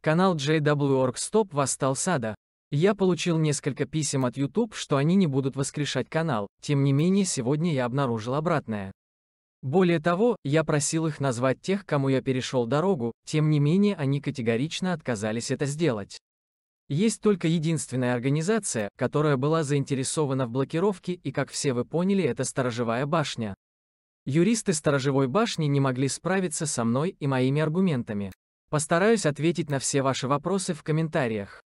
Канал JW.org Stop восстал сада. Я получил несколько писем от YouTube, что они не будут воскрешать канал, тем не менее сегодня я обнаружил обратное. Более того, я просил их назвать тех, кому я перешел дорогу, тем не менее они категорично отказались это сделать. Есть только единственная организация, которая была заинтересована в блокировке и, как все вы поняли, это сторожевая башня. Юристы сторожевой башни не могли справиться со мной и моими аргументами. Постараюсь ответить на все ваши вопросы в комментариях.